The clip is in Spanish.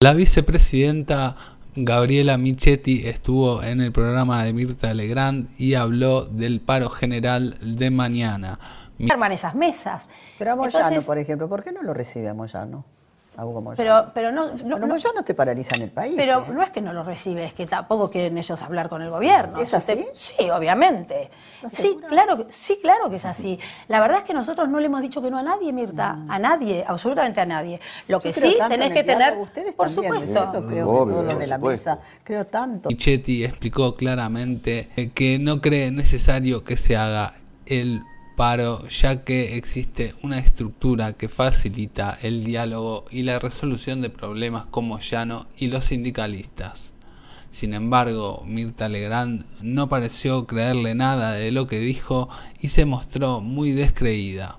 La vicepresidenta Gabriela Michetti estuvo en el programa de Mirta Legrand y habló del paro general de mañana. Arman esas mesas. Pero a Moyano, por ejemplo, ¿por qué no lo recibe a Moyano? pero, Pero, no, no, pues ya no te paralizan el país. Pero ¿eh? no es que no lo recibes es que tampoco quieren ellos hablar con el gobierno. ¿Es así? sí, obviamente. Sí, claro, sí, claro que es así. La verdad es que nosotros no le hemos dicho que no a nadie, Mirta, mm. a nadie, absolutamente a nadie. Lo que sí tenés que tener... Ustedes por supuesto. creo que todo lo de la mesa, creo tanto. explicó claramente que no cree necesario que se haga el paro ya que existe una estructura que facilita el diálogo y la resolución de problemas como Llano y los sindicalistas. Sin embargo, Mirta Legrand no pareció creerle nada de lo que dijo y se mostró muy descreída.